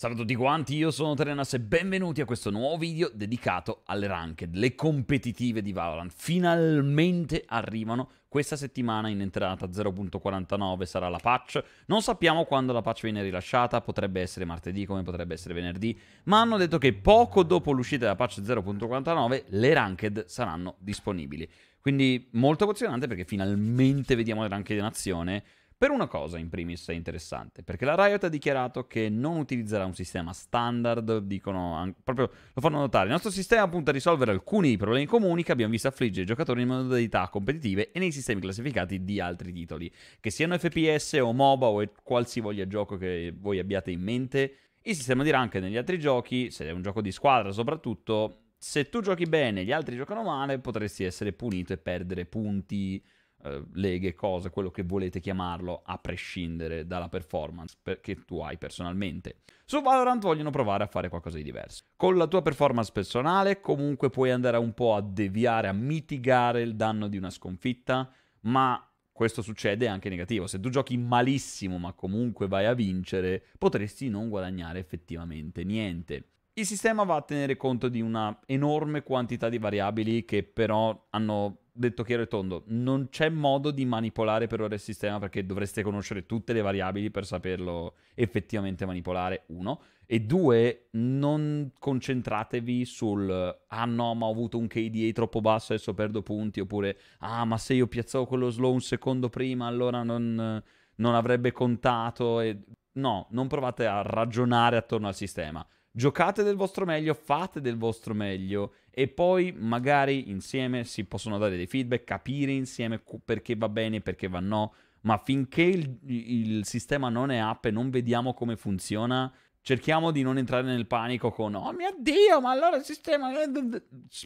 Salve a tutti quanti, io sono Terenas e benvenuti a questo nuovo video dedicato alle ranked, le competitive di Valorant. Finalmente arrivano questa settimana in entrata 0.49 sarà la patch. Non sappiamo quando la patch viene rilasciata, potrebbe essere martedì come potrebbe essere venerdì, ma hanno detto che poco dopo l'uscita della patch 0.49 le ranked saranno disponibili. Quindi molto emozionante perché finalmente vediamo le ranked in azione. Per una cosa, in primis, è interessante, perché la Riot ha dichiarato che non utilizzerà un sistema standard, dicono proprio, lo fanno notare. Il nostro sistema punta a risolvere alcuni problemi comuni che abbiamo visto affliggere i giocatori in modalità competitive e nei sistemi classificati di altri titoli, che siano FPS o MOBA o qualsivoglia gioco che voi abbiate in mente. Il sistema dirà anche negli altri giochi, se è un gioco di squadra soprattutto, se tu giochi bene e gli altri giocano male, potresti essere punito e perdere punti eh, leghe, cose, quello che volete chiamarlo, a prescindere dalla performance che tu hai personalmente. Su Valorant vogliono provare a fare qualcosa di diverso. Con la tua performance personale comunque puoi andare un po' a deviare, a mitigare il danno di una sconfitta, ma questo succede anche negativo. Se tu giochi malissimo ma comunque vai a vincere, potresti non guadagnare effettivamente niente. Il sistema va a tenere conto di una enorme quantità di variabili che però hanno detto chiaro e tondo, non c'è modo di manipolare per ora il sistema perché dovreste conoscere tutte le variabili per saperlo effettivamente manipolare, uno. E due, non concentratevi sul ah no, ma ho avuto un KDA troppo basso, adesso perdo punti, oppure ah, ma se io piazzavo quello slow un secondo prima, allora non, non avrebbe contato. E... No, non provate a ragionare attorno al sistema Giocate del vostro meglio, fate del vostro meglio e poi magari insieme si possono dare dei feedback, capire insieme perché va bene, perché va no, ma finché il, il sistema non è up e non vediamo come funziona, cerchiamo di non entrare nel panico con oh mio dio, ma allora il sistema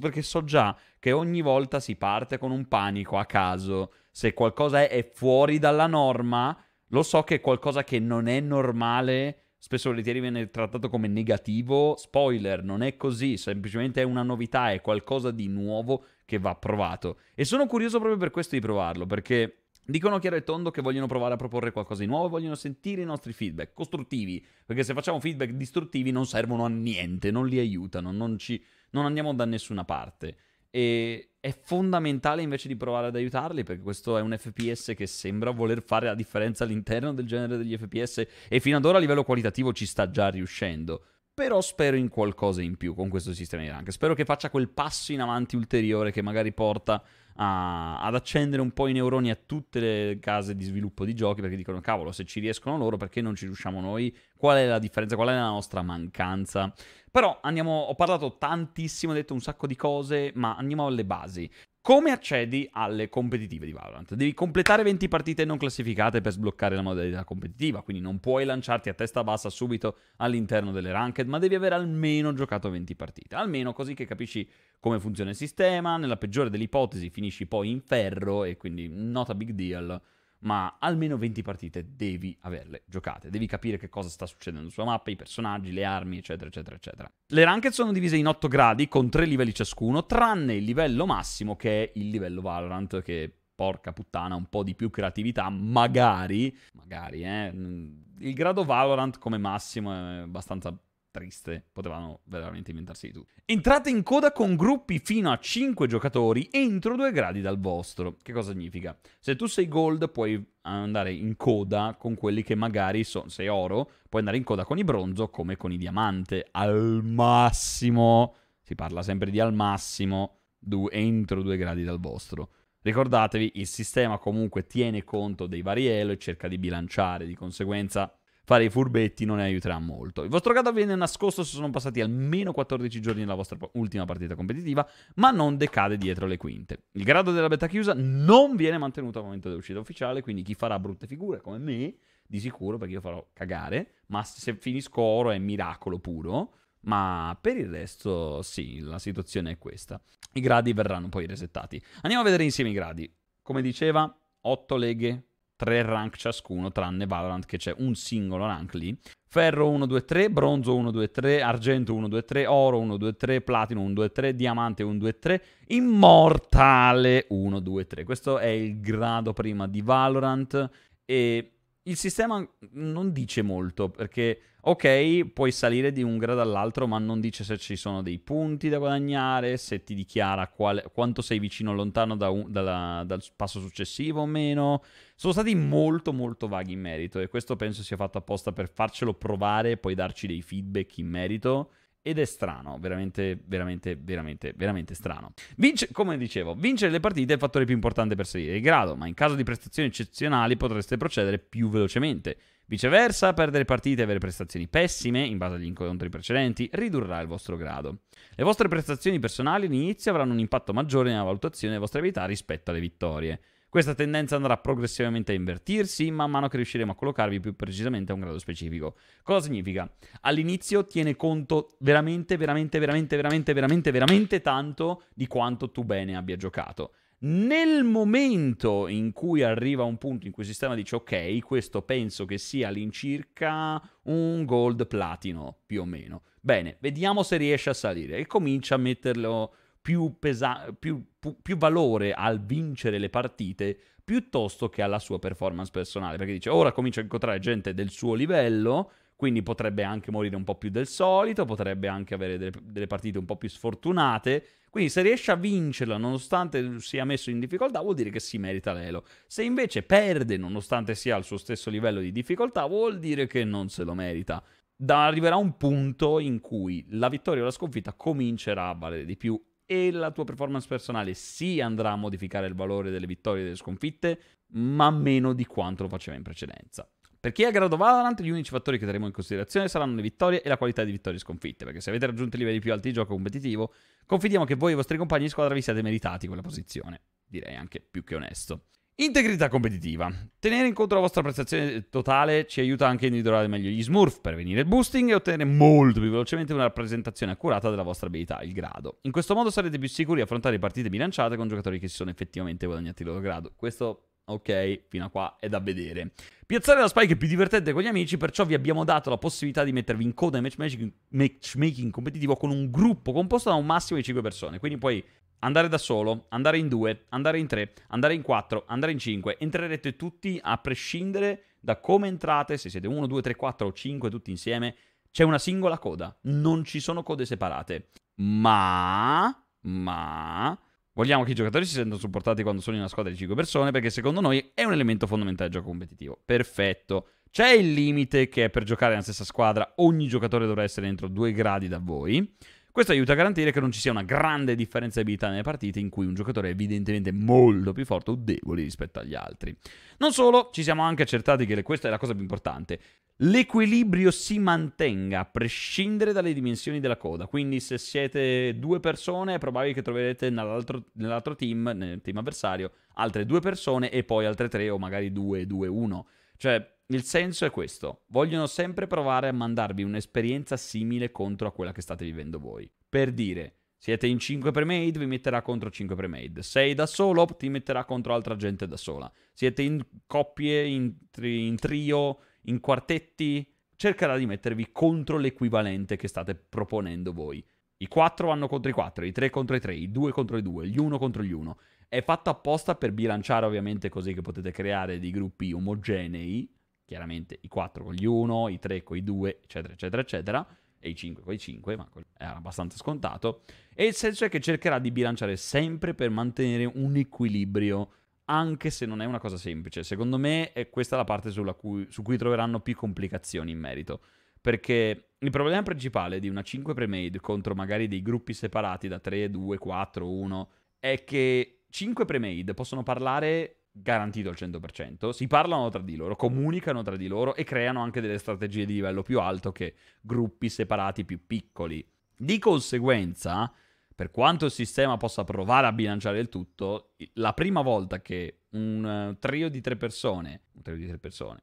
perché so già che ogni volta si parte con un panico a caso, se qualcosa è, è fuori dalla norma, lo so che è qualcosa che non è normale spesso volentieri viene trattato come negativo. Spoiler, non è così, semplicemente è una novità, è qualcosa di nuovo che va provato. E sono curioso proprio per questo di provarlo, perché Dicono chiaro e tondo che vogliono provare a proporre qualcosa di nuovo e vogliono sentire i nostri feedback costruttivi, perché se facciamo feedback distruttivi non servono a niente, non li aiutano, non, ci, non andiamo da nessuna parte. E è fondamentale invece di provare ad aiutarli perché questo è un FPS che sembra voler fare la differenza all'interno del genere degli FPS e fino ad ora a livello qualitativo ci sta già riuscendo però spero in qualcosa in più con questo sistema di rank. Spero che faccia quel passo in avanti ulteriore che magari porta a, ad accendere un po' i neuroni a tutte le case di sviluppo di giochi perché dicono cavolo se ci riescono loro perché non ci riusciamo noi? Qual è la differenza? Qual è la nostra mancanza? Però andiamo, ho parlato tantissimo, ho detto un sacco di cose, ma andiamo alle basi. Come accedi alle competitive di Valorant? Devi completare 20 partite non classificate per sbloccare la modalità competitiva, quindi non puoi lanciarti a testa bassa subito all'interno delle ranked, ma devi aver almeno giocato 20 partite, almeno così che capisci come funziona il sistema, nella peggiore delle ipotesi finisci poi in ferro e quindi not a big deal ma almeno 20 partite devi averle giocate, devi capire che cosa sta succedendo sulla mappa, i personaggi, le armi, eccetera, eccetera, eccetera. Le ranked sono divise in 8 gradi con 3 livelli ciascuno, tranne il livello massimo che è il livello Valorant che porca puttana, un po' di più creatività, magari, magari, eh. Mm, il grado Valorant come massimo è abbastanza triste, potevano veramente inventarsi di tutto. Entrate in coda con gruppi fino a 5 giocatori entro 2 gradi dal vostro. Che cosa significa? Se tu sei gold puoi andare in coda con quelli che magari sono, sei oro, puoi andare in coda con i bronzo come con i diamante, al massimo, si parla sempre di al massimo, du, entro 2 gradi dal vostro. Ricordatevi, il sistema comunque tiene conto dei vari elo e cerca di bilanciare, di conseguenza fare i furbetti non ne aiuterà molto. Il vostro caso viene nascosto se sono passati almeno 14 giorni dalla vostra ultima partita competitiva, ma non decade dietro le quinte. Il grado della beta chiusa non viene mantenuto al momento dell'uscita ufficiale, quindi chi farà brutte figure come me, di sicuro, perché io farò cagare, ma se finisco oro è miracolo puro. Ma per il resto, sì, la situazione è questa. I gradi verranno poi resettati. Andiamo a vedere insieme i gradi. Come diceva, 8 leghe, tre rank ciascuno, tranne Valorant che c'è un singolo rank lì. Ferro 123, bronzo 123, argento 123, oro 123, platino 123, diamante 123, immortale 123. Questo è il grado prima di Valorant e il sistema non dice molto perché, ok, puoi salire di un grado all'altro, ma non dice se ci sono dei punti da guadagnare, se ti dichiara quale, quanto sei vicino o lontano da un, dalla, dal passo successivo o meno. Sono stati molto, molto vaghi in merito e questo penso sia fatto apposta per farcelo provare e poi darci dei feedback in merito ed è strano, veramente, veramente, veramente, veramente strano. Vince, come dicevo, vincere le partite è il fattore più importante per salire il grado, ma in caso di prestazioni eccezionali potreste procedere più velocemente. Viceversa, perdere partite e avere prestazioni pessime, in base agli incontri precedenti, ridurrà il vostro grado. Le vostre prestazioni personali all'inizio avranno un impatto maggiore nella valutazione delle vostre abilità rispetto alle vittorie. Questa tendenza andrà progressivamente a invertirsi man mano che riusciremo a collocarvi più precisamente a un grado specifico. Cosa significa? All'inizio tiene conto veramente, veramente, veramente, veramente, veramente, veramente tanto di quanto tu bene abbia giocato. Nel momento in cui arriva un punto in cui il sistema dice ok, questo penso che sia all'incirca un gold platino più o meno. Bene, vediamo se riesce a salire e comincia a metterlo più, pesa- più, più, più valore al vincere le partite piuttosto che alla sua performance personale. Perché dice, ora comincia a incontrare gente del suo livello, quindi potrebbe anche morire un po' più del solito, potrebbe anche avere delle, delle, partite un po' più sfortunate. Quindi se riesce a vincerla nonostante sia messo in difficoltà vuol dire che si merita l'elo. Se invece perde nonostante sia al suo stesso livello di difficoltà vuol dire che non se lo merita. Da arriverà un punto in cui la vittoria o la sconfitta comincerà a valere di più e la tua performance personale sì andrà a modificare il valore delle vittorie e delle sconfitte, ma meno di quanto lo faceva in precedenza. Per chi è a grado Valorant, gli unici fattori che terremo in considerazione saranno le vittorie e la qualità di vittorie sconfitte, perché se avete raggiunto i livelli più alti di gioco competitivo, confidiamo che voi e i vostri compagni di squadra vi siate meritati quella posizione. Direi anche più che onesto. Integrità competitiva. Tenere in conto la vostra prestazione totale ci aiuta anche a individuare meglio gli smurf, prevenire il boosting e ottenere molto più velocemente una rappresentazione accurata della vostra abilità, il grado. In questo modo sarete più sicuri di affrontare partite bilanciate con giocatori che si sono effettivamente guadagnati il loro grado. Questo Ok, fino a qua è da vedere. Piazzare la spike è più divertente con gli amici, perciò vi abbiamo dato la possibilità di mettervi in coda in matchmaking, matchmaking competitivo con un gruppo composto da un massimo di 5 persone. Quindi puoi Andare da solo, andare in due, andare in tre, andare in quattro, andare in cinque. Entrerete tutti a prescindere da come entrate, se siete uno, due, tre, quattro o cinque tutti insieme. C'è una singola coda, non ci sono code separate. Ma, ma, vogliamo che i giocatori si sentano supportati quando sono in una squadra di 5 persone perché secondo noi è un elemento fondamentale del gioco competitivo. Perfetto. C'è il limite che per giocare nella stessa squadra ogni giocatore dovrà essere dentro due gradi da voi. Questo aiuta a garantire che non ci sia una grande differenza di abilità nelle partite in cui un giocatore è evidentemente molto più forte o debole rispetto agli altri. Non solo, ci siamo anche accertati che questa è la cosa più importante. L'equilibrio si mantenga a prescindere dalle dimensioni della coda, quindi se siete due persone è probabile che troverete nell'altro, nell'altro team, nel team avversario, altre due persone e poi altre tre o magari due, due, uno. Cioè il senso è questo, vogliono sempre provare a mandarvi un'esperienza simile contro a quella che state vivendo voi. Per dire, siete in 5 pre-made, vi metterà contro 5 pre-made. Sei da solo, ti metterà contro altra gente da sola. Siete in coppie, in, tri- in trio, in quartetti. Cercherà di mettervi contro l'equivalente che state proponendo voi. I 4 vanno contro i 4, i 3 contro i 3, i 2 contro i 2, gli 1 contro gli 1. È fatto apposta per bilanciare ovviamente così che potete creare dei gruppi omogenei chiaramente i 4 con gli 1, i 3 con i 2, eccetera, eccetera, eccetera, e i 5 con i 5, ma era abbastanza scontato, e il senso è che cercherà di bilanciare sempre per mantenere un equilibrio, anche se non è una cosa semplice. Secondo me è questa la parte cui, su cui troveranno più complicazioni in merito, perché il problema principale di una 5 pre-made contro magari dei gruppi separati da 3, 2, 4, 1, è che 5 pre-made possono parlare garantito al 100%, si parlano tra di loro, comunicano tra di loro e creano anche delle strategie di livello più alto che gruppi separati più piccoli. Di conseguenza, per quanto il sistema possa provare a bilanciare il tutto, la prima volta che un eh, trio di tre persone, un trio di tre persone,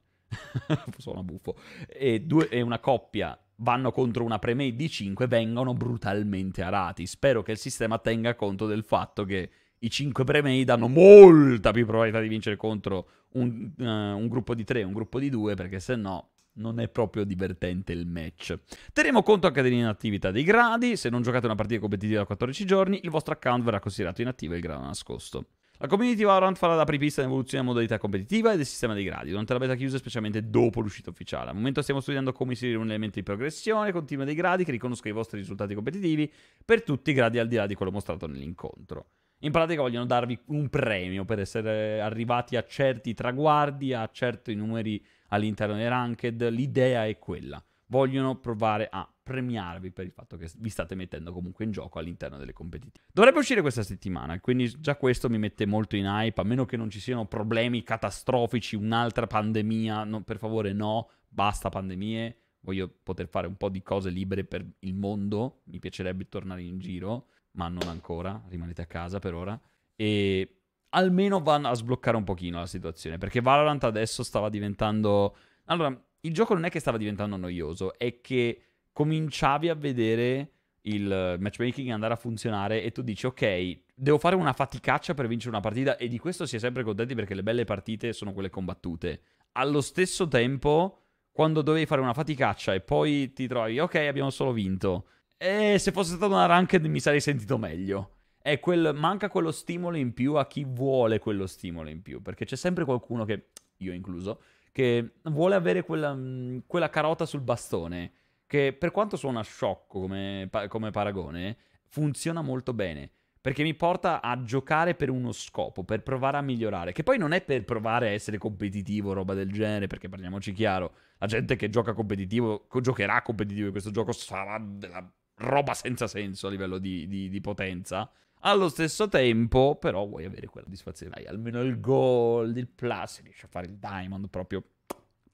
suona buffo, e, due, e una coppia vanno contro una premade di 5 vengono brutalmente arati. Spero che il sistema tenga conto del fatto che i 5 premi danno molta più probabilità di vincere contro un, uh, un gruppo di 3, un gruppo di 2, perché se no non è proprio divertente il match. Teniamo conto anche dell'inattività dei gradi, se non giocate una partita competitiva da 14 giorni, il vostro account verrà considerato inattivo e il grado nascosto. La community Valorant farà da apripista nell'evoluzione della modalità competitiva e del sistema dei gradi, durante la beta chiusa specialmente dopo l'uscita ufficiale. Al momento stiamo studiando come inserire un elemento di progressione continua dei gradi che riconosca i vostri risultati competitivi per tutti i gradi al di là di quello mostrato nell'incontro. In pratica vogliono darvi un premio per essere arrivati a certi traguardi, a certi numeri all'interno dei ranked. L'idea è quella. Vogliono provare a premiarvi per il fatto che vi state mettendo comunque in gioco all'interno delle competitive. Dovrebbe uscire questa settimana, quindi già questo mi mette molto in hype, a meno che non ci siano problemi catastrofici, un'altra pandemia, no, per favore no, basta pandemie, voglio poter fare un po' di cose libere per il mondo, mi piacerebbe tornare in giro ma non ancora, rimanete a casa per ora. E almeno vanno a sbloccare un pochino la situazione, perché Valorant adesso stava diventando... Allora, il gioco non è che stava diventando noioso, è che cominciavi a vedere il matchmaking andare a funzionare e tu dici ok, devo fare una faticaccia per vincere una partita e di questo si è sempre contenti perché le belle partite sono quelle combattute. Allo stesso tempo, quando dovevi fare una faticaccia e poi ti trovi ok, abbiamo solo vinto e se fosse stata una ranked mi sarei sentito meglio. Quel, manca quello stimolo in più a chi vuole quello stimolo in più, perché c'è sempre qualcuno che, io incluso, che vuole avere quella, mm, quella carota sul bastone, che per quanto suona sciocco come, come paragone, funziona molto bene perché mi porta a giocare per uno scopo, per provare a migliorare, che poi non è per provare a essere competitivo roba del genere, perché parliamoci chiaro, la gente che gioca competitivo, giocherà competitivo in questo gioco sarà della roba senza senso a livello di, di, di potenza. Allo stesso tempo, però, vuoi avere quella soddisfazione. Dai, almeno il gold, il plus, riesci a fare il diamond proprio,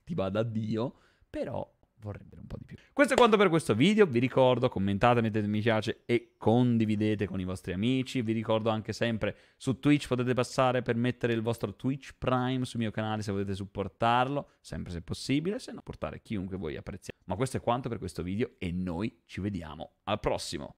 ti va da Dio. Però vorrebbero un po' di più. Questo è quanto per questo video, vi ricordo commentate, mettete mi piace e condividete con i vostri amici, vi ricordo anche sempre su Twitch potete passare per mettere il vostro Twitch Prime sul mio canale se volete supportarlo, sempre se possibile, se no portare chiunque voi apprezziate. Ma questo è quanto per questo video e noi ci vediamo al prossimo.